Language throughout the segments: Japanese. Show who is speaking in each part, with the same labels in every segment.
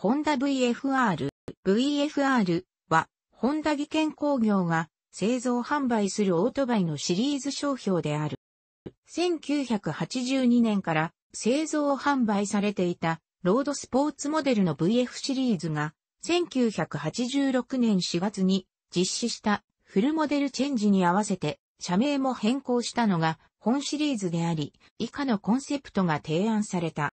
Speaker 1: ホンダ VFR、VFR は、ホンダ技研工業が製造販売するオートバイのシリーズ商標である。1982年から製造販売されていたロードスポーツモデルの VF シリーズが、1986年4月に実施したフルモデルチェンジに合わせて社名も変更したのが本シリーズであり、以下のコンセプトが提案された。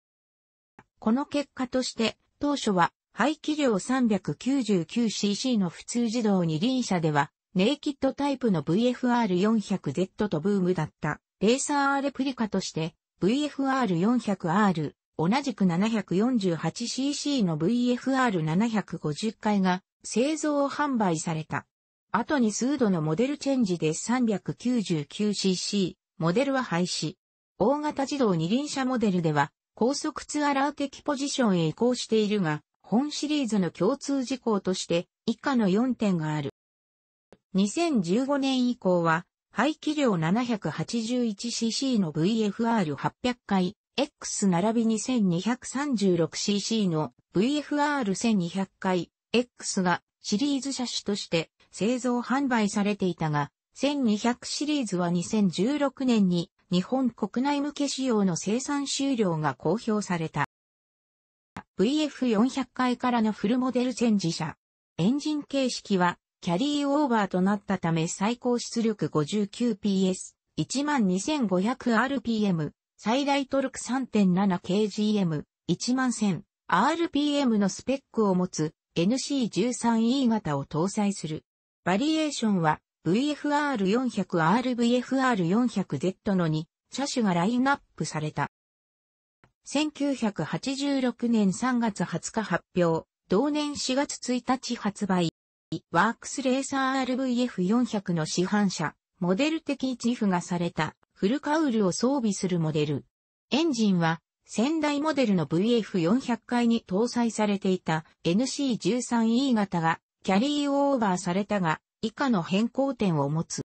Speaker 1: この結果として、当初は排気量 399cc の普通自動二輪車では、ネイキッドタイプの VFR400Z とブームだったレーサーレプリカとして VFR400R、同じく 748cc の VFR750 回が製造販売された。後に数度のモデルチェンジで 399cc モデルは廃止。大型自動二輪車モデルでは高速ツアラー的ポジションへ移行しているが、本シリーズの共通事項として以下の4点がある。2015年以降は、排気量 781cc の VFR800 回、X 並びに 1236cc の VFR1200 回、X がシリーズ車種として製造販売されていたが、1200シリーズは2016年に日本国内向け仕様の生産終了が公表された。VF400 回からのフルモデルチェンジ車。エンジン形式はキャリーオーバーとなったため最高出力 59PS、12500rpm、最大トルク 3.7kgm、11000rpm のスペックを持つ NC13E 型を搭載する。バリエーションは VFR400RVFR400Z の2車種がラインナップされた。1986年3月20日発表、同年4月1日発売。ワークスレーサー RVF400 の市販車、モデル的一付がされたフルカウルを装備するモデル。エンジンは先代モデルの VF400 回に搭載されていた NC13E 型がキャリーオーバーされたが以下の変更点を持つ。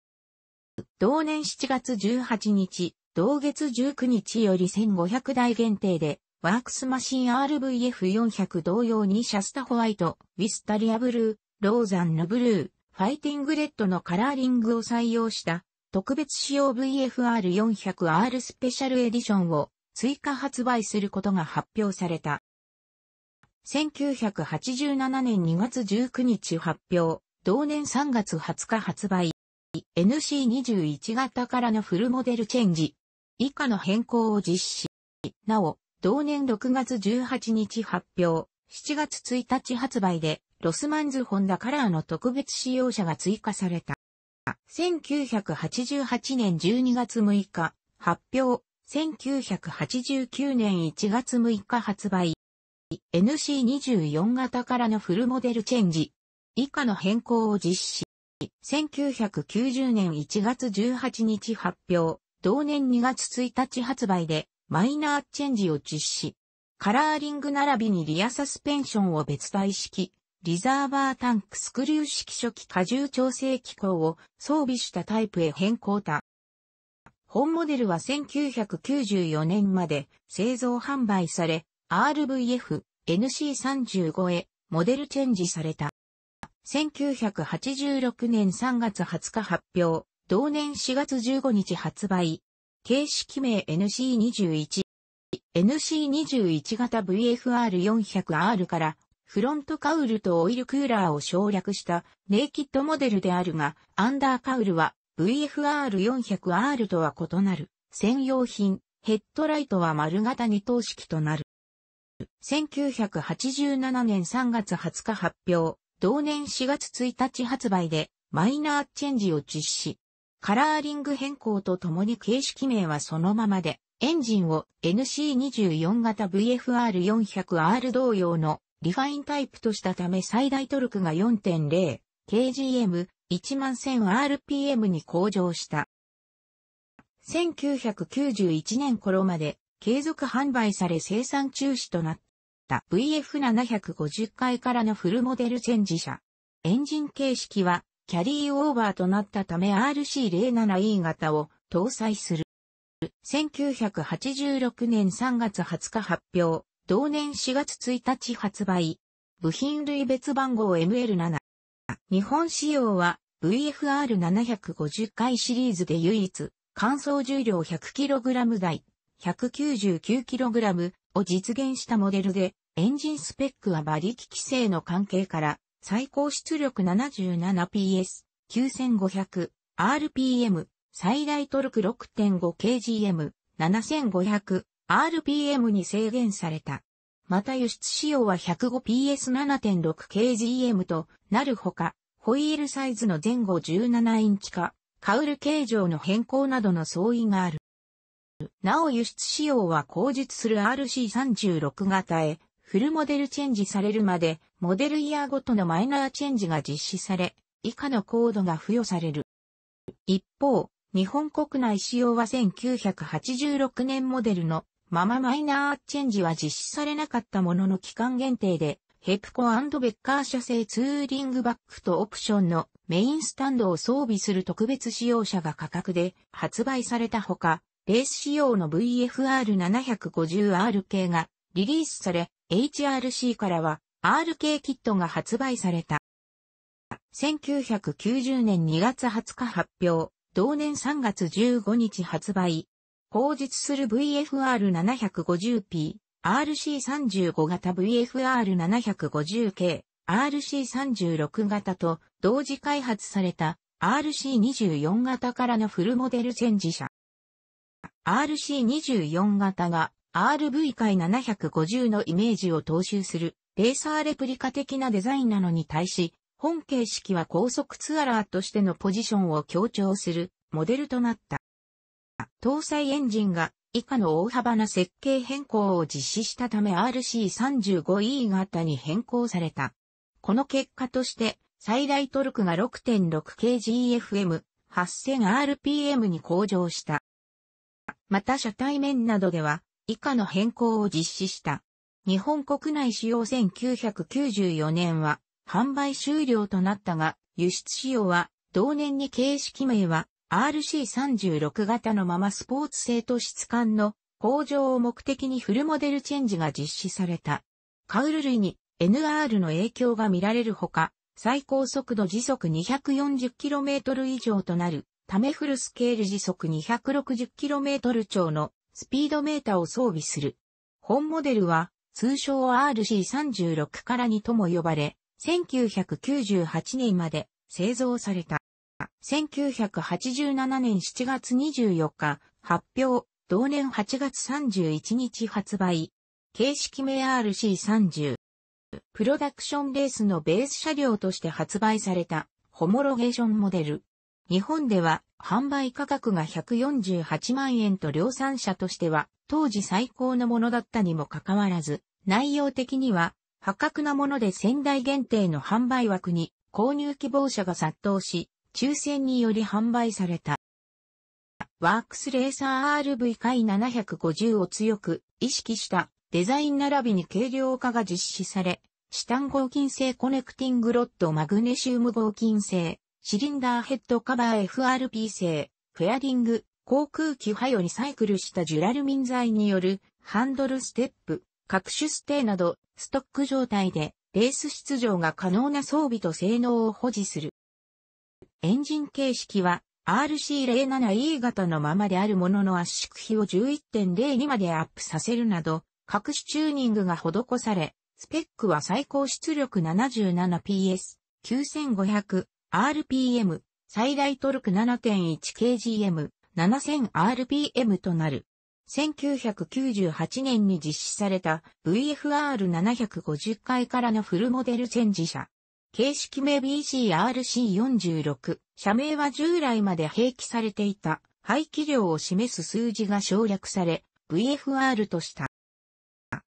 Speaker 1: 同年7月18日、同月19日より1500台限定で、ワークスマシン RVF400 同様にシャスタホワイト、ウィスタリアブルー、ローザンヌブルー、ファイティングレッドのカラーリングを採用した特別仕様 VFR400R スペシャルエディションを追加発売することが発表された。1987年2月19日発表、同年3月20日発売。NC21 型からのフルモデルチェンジ。以下の変更を実施。なお、同年6月18日発表、7月1日発売で、ロスマンズホンダカラーの特別使用者が追加された。1988年12月6日発表、1989年1月6日発売。NC24 型からのフルモデルチェンジ。以下の変更を実施。1990年1月18日発表、同年2月1日発売でマイナーチェンジを実施。カラーリング並びにリアサスペンションを別体式、リザーバータンクスクリュー式初期荷重調整機構を装備したタイプへ変更た。本モデルは1994年まで製造販売され、RVF NC35 へモデルチェンジされた。1986年3月20日発表、同年4月15日発売。形式名 NC21。NC21 型 VFR400R からフロントカウルとオイルクーラーを省略したネイキッドモデルであるが、アンダーカウルは VFR400R とは異なる専用品、ヘッドライトは丸型二等式となる。1987年3月20日発表、同年4月1日発売でマイナーチェンジを実施。カラーリング変更とともに形式名はそのままで、エンジンを NC24 型 VFR400R 同様のリファインタイプとしたため最大トルクが 4.0kgm11000rpm に向上した。1991年頃まで継続販売され生産中止となった。VF750 回からのフルモデルチェンジ車。エンジン形式はキャリーオーバーとなったため RC07E 型を搭載する。1986年3月20日発表、同年4月1日発売。部品類別番号 ML7。日本仕様は VFR750 回シリーズで唯一、乾燥重量 100kg 台、199kg、を実現したモデルで、エンジンスペックは馬力規制の関係から、最高出力 77PS、9500、RPM、最大トルク 6.5kgm、7500、RPM に制限された。また輸出仕様は 105PS7.6kgm となるほか、ホイールサイズの前後17インチ化、カウル形状の変更などの相違がある。なお輸出仕様は後述する RC36 型へ、フルモデルチェンジされるまで、モデルイヤーごとのマイナーチェンジが実施され、以下のコードが付与される。一方、日本国内仕様は1986年モデルのままマイナーチェンジは実施されなかったものの期間限定で、ヘプコベッカー社製ツーリングバックとオプションのメインスタンドを装備する特別使用車が価格で発売されたほか、レース仕様の VFR750R 系がリリースされ、HRC からは R 系キットが発売された。1990年2月20日発表、同年3月15日発売。後日する VFR750P、RC35 型 VFR750K、RC36 型と同時開発された RC24 型からのフルモデルチェンジ車。RC24 型が RV 界750のイメージを踏襲するレーサーレプリカ的なデザインなのに対し、本形式は高速ツアラーとしてのポジションを強調するモデルとなった。搭載エンジンが以下の大幅な設計変更を実施したため RC35E 型に変更された。この結果として最大トルクが 6.6kgfm 8000rpm に向上した。また車体面などでは、以下の変更を実施した。日本国内使用1994年は、販売終了となったが、輸出仕様は、同年に形式名は、RC36 型のままスポーツ性と質感の向上を目的にフルモデルチェンジが実施された。カウル類に NR の影響が見られるほか、最高速度時速 240km 以上となるためフルスケール時速 260km 超のスピードメーターを装備する。本モデルは通称 RC36 から2とも呼ばれ、1998年まで製造された。1987年7月24日発表、同年8月31日発売。形式名 RC30。プロダクションレースのベース車両として発売されたホモロゲーションモデル。日本では販売価格が148万円と量産車としては当時最高のものだったにもかかわらず、内容的には破格なもので仙台限定の販売枠に購入希望者が殺到し、抽選により販売された。ワークスレーサー RV 回750を強く意識したデザイン並びに軽量化が実施され、シタン合金製コネクティングロッドマグネシウム合金製シリンダーヘッドカバー FRP 製、フェアリング、航空機配をリサイクルしたジュラルミン材によるハンドルステップ、各種ステーなど、ストック状態でレース出場が可能な装備と性能を保持する。エンジン形式は RC07E 型のままであるものの圧縮比を11.02までアップさせるなど、各種チューニングが施され、スペックは最高出力 77PS、9500、RPM、最大トルク 7.1kgm、7000rpm となる。1998年に実施された VFR750 回からのフルモデル戦時車。形式名 BCRC46。社名は従来まで併記されていた排気量を示す数字が省略され VFR とした。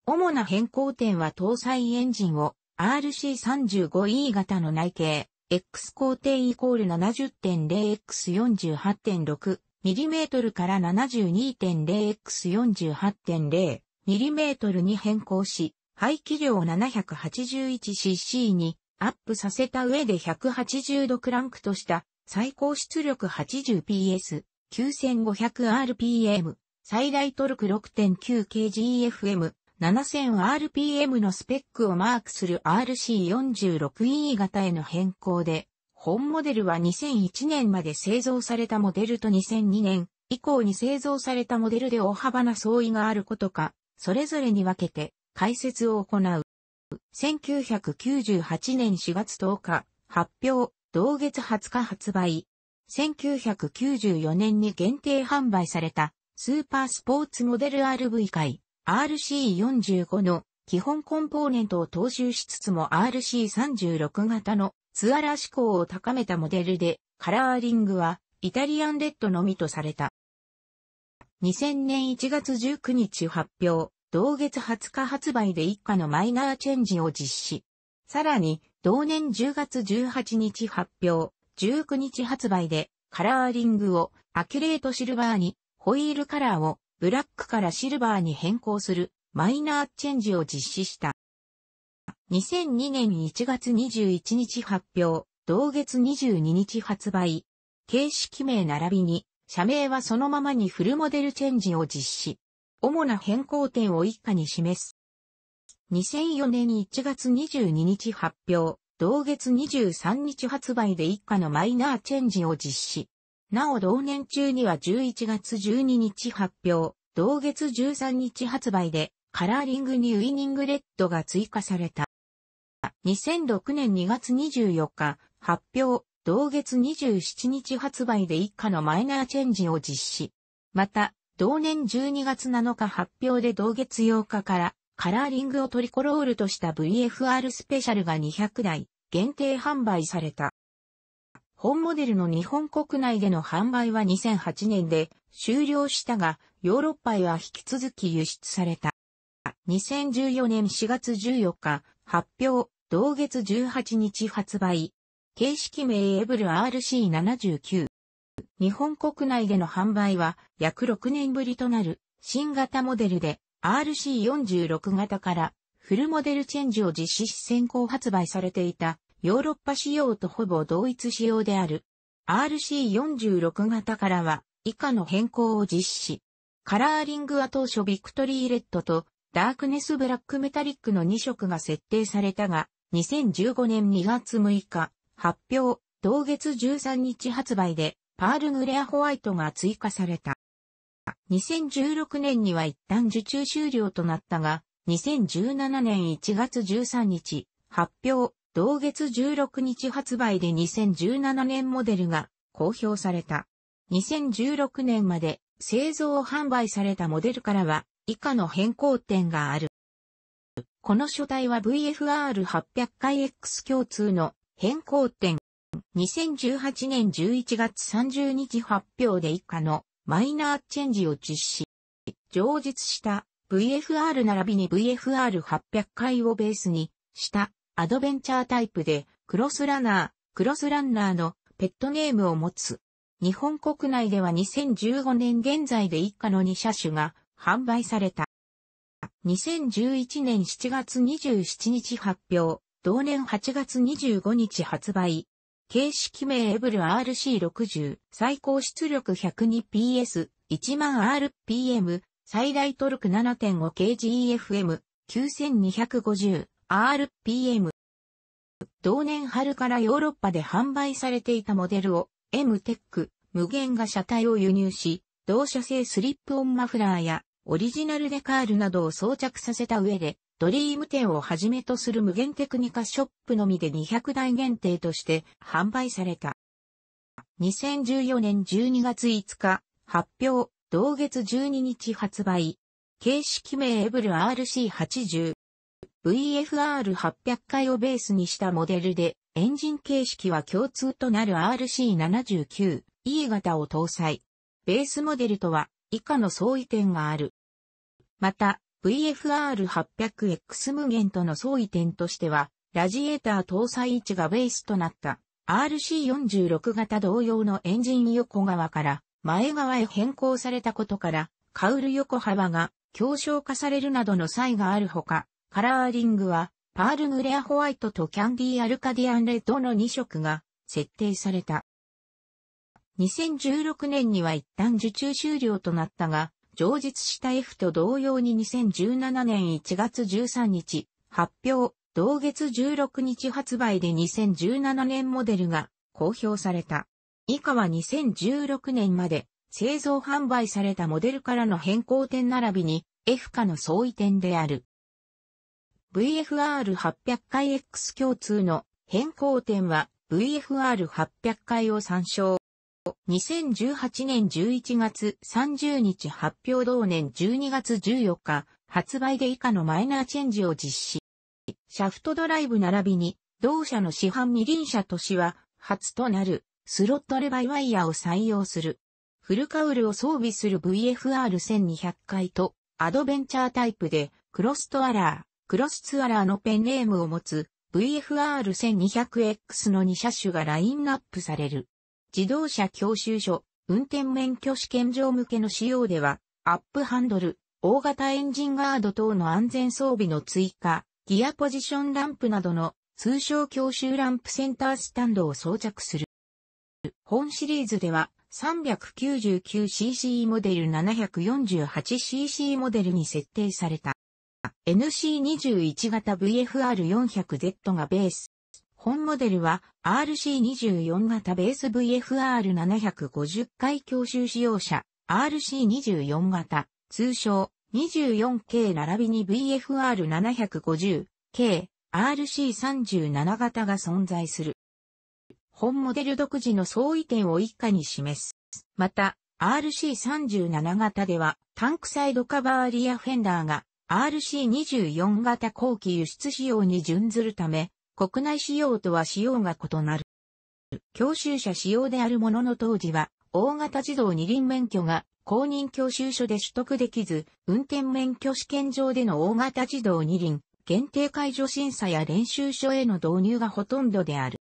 Speaker 1: 主な変更点は搭載エンジンを RC35E 型の内径 x 工程イコール 70.0x48.6mm から 72.0x48.0mm に変更し、排気量 781cc にアップさせた上で180度クランクとした最高出力 80PS、9500rpm、最大トルク 6.9kgfm、7000rpm のスペックをマークする RC46E 型への変更で、本モデルは2001年まで製造されたモデルと2002年以降に製造されたモデルで大幅な相違があることか、それぞれに分けて解説を行う。1998年4月10日発表、同月20日発売。1994年に限定販売されたスーパースポーツモデル RV 界 RC45 の基本コンポーネントを踏襲しつつも RC36 型のツアラー志向を高めたモデルで、カラーリングはイタリアンレッドのみとされた。2000年1月19日発表、同月20日発売で一家のマイナーチェンジを実施。さらに、同年10月18日発表、19日発売でカラーリングをアキュレートシルバーにホイールカラーをブラックからシルバーに変更するマイナーチェンジを実施した。2002年1月21日発表、同月22日発売。形式名並びに、社名はそのままにフルモデルチェンジを実施。主な変更点を以下に示す。2004年1月22日発表、同月23日発売で一家のマイナーチェンジを実施。なお同年中には11月12日発表、同月13日発売で、カラーリングにウイニングレッドが追加された。2006年2月24日発表、同月27日発売で一家のマイナーチェンジを実施。また、同年12月7日発表で同月8日からカラーリングをトリコロールとした VFR スペシャルが200台限定販売された。本モデルの日本国内での販売は2008年で終了したが、ヨーロッパへは引き続き輸出された。2014年4月14日、発表、同月18日発売。形式名エブル RC79。日本国内での販売は約6年ぶりとなる新型モデルで RC46 型からフルモデルチェンジを実施し先行発売されていたヨーロッパ仕様とほぼ同一仕様である。RC46 型からは以下の変更を実施。カラーリングは当初ビクトリーレッドとダークネスブラックメタリックの2色が設定されたが、2015年2月6日発表、同月13日発売でパールグレアホワイトが追加された。2016年には一旦受注終了となったが、2017年1月13日発表、同月16日発売で2017年モデルが公表された。2016年まで製造販売されたモデルからは以下の変更点がある。この書体は VFR800 回 X 共通の変更点。2018年11月30日発表で以下のマイナーチェンジを実施。上述した VFR 並びに VFR800 回をベースにしたアドベンチャータイプで、クロスラナー、クロスランナーのペットネームを持つ。日本国内では2015年現在で一家の2車種が販売された。2011年7月27日発表、同年8月25日発売。形式名エブル RC60、最高出力 102PS、1万 r p m 最大トルク 7.5kgfm、9250 RPM。同年春からヨーロッパで販売されていたモデルを M テック無限が車体を輸入し、同社製スリップオンマフラーやオリジナルデカールなどを装着させた上で、ドリーム店をはじめとする無限テクニカショップのみで200台限定として販売された。2014年12月5日発表、同月12日発売。形式名エブル RC80。VFR800 回をベースにしたモデルで、エンジン形式は共通となる RC79E 型を搭載。ベースモデルとは以下の相違点がある。また、VFR800X 無限との相違点としては、ラジエーター搭載位置がベースとなった RC46 型同様のエンジン横側から前側へ変更されたことから、カウル横幅が強小化されるなどの差異があるほか、カラーリングは、パールグレアホワイトとキャンディーアルカディアンレッドの2色が設定された。2016年には一旦受注終了となったが、上述した F と同様に2017年1月13日発表、同月16日発売で2017年モデルが公表された。以下は2016年まで製造販売されたモデルからの変更点並びに F 化の相違点である。VFR800 回 X 共通の変更点は VFR800 回を参照。2018年11月30日発表同年12月14日発売で以下のマイナーチェンジを実施。シャフトドライブ並びに同社の市販二輪車都市は初となるスロットルバイワイヤーを採用する。フルカウルを装備する VFR1200 回とアドベンチャータイプでクロストアラー。クロスツアラーのペンネームを持つ VFR1200X の2車種がラインナップされる。自動車教習所、運転免許試験場向けの仕様では、アップハンドル、大型エンジンガード等の安全装備の追加、ギアポジションランプなどの通称教習ランプセンタースタンドを装着する。本シリーズでは 399cc モデル 748cc モデルに設定された。NC21 型 VFR400Z がベース。本モデルは RC24 型ベース VFR750 回教習使用車 RC24 型、通称 24K 並びに VFR750K、RC37 型が存在する。本モデル独自の相違点を以下に示す。また、RC37 型ではタンクサイドカバーリアフェンダーが RC24 型後期輸出仕様に準ずるため、国内仕様とは仕様が異なる。教習車仕様であるものの当時は、大型自動二輪免許が公認教習所で取得できず、運転免許試験場での大型自動二輪、限定解除審査や練習所への導入がほとんどである。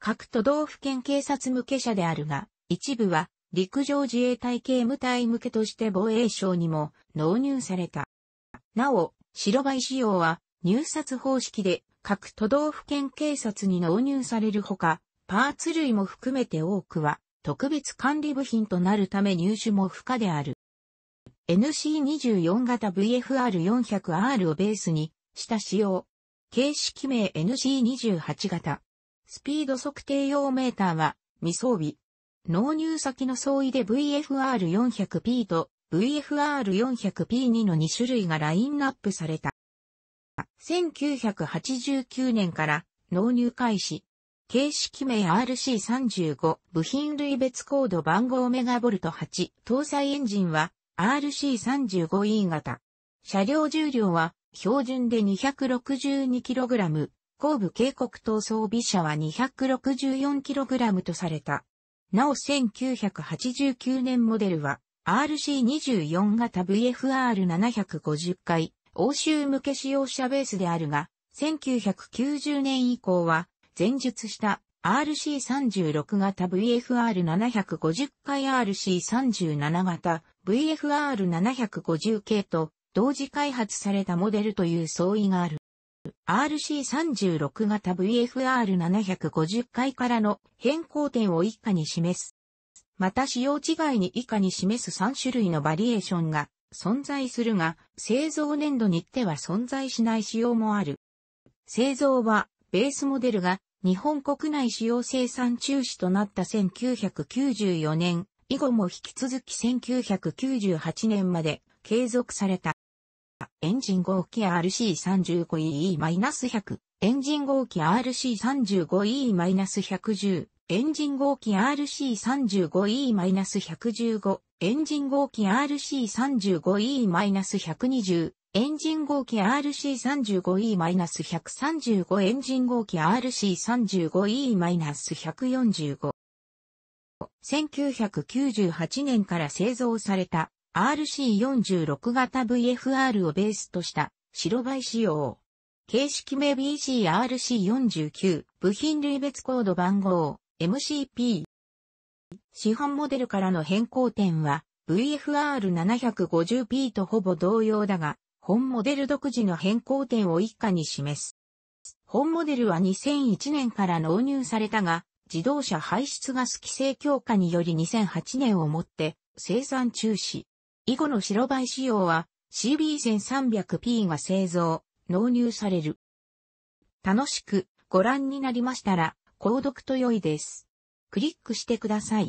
Speaker 1: 各都道府県警察向け者であるが、一部は陸上自衛隊警務隊向けとして防衛省にも納入された。なお、白バイ仕様は入札方式で各都道府県警察に納入されるほか、パーツ類も含めて多くは特別管理部品となるため入手も不可である。NC24 型 VFR400R をベースにした仕様。形式名 NC28 型。スピード測定用メーターは未装備。納入先の相違で VFR400P と VFR400P2 の2種類がラインナップされた。1989年から納入開始。形式名 RC35 部品類別コード番号メガボルト8搭載エンジンは RC35E 型。車両重量は標準で 262kg。後部警告等装備車は 264kg とされた。なお1989年モデルは RC24 型 VFR750 回、欧州向け使用者ベースであるが、1990年以降は、前述した RC36 型 VFR750 回 RC37 型 VFR750 系と同時開発されたモデルという相違がある。RC36 型 VFR750 回からの変更点を以下に示す。また仕様違いに以下に示す3種類のバリエーションが存在するが、製造年度にっては存在しない仕様もある。製造は、ベースモデルが日本国内使用生産中止となった1994年以後も引き続き1998年まで継続された。エンジン号機 RC35EE-100、エンジン号機 RC35EE-110、エンジン号機 RC35E-115、エンジン号機 RC35E-120、エンジン号機 RC35E-135 エンジン号機 RC35E-145 1998年から製造された RC46 型 VFR をベースとした白バイ仕様。形式名 BCRC49 部品類別コード番号 MCP。市販モデルからの変更点は VFR750P とほぼ同様だが、本モデル独自の変更点を一下に示す。本モデルは2001年から納入されたが、自動車排出ガス規制強化により2008年をもって生産中止。以後の白バイ仕様は CB1300P が製造、納入される。楽しくご覧になりましたら、購読と良いです。クリックしてください。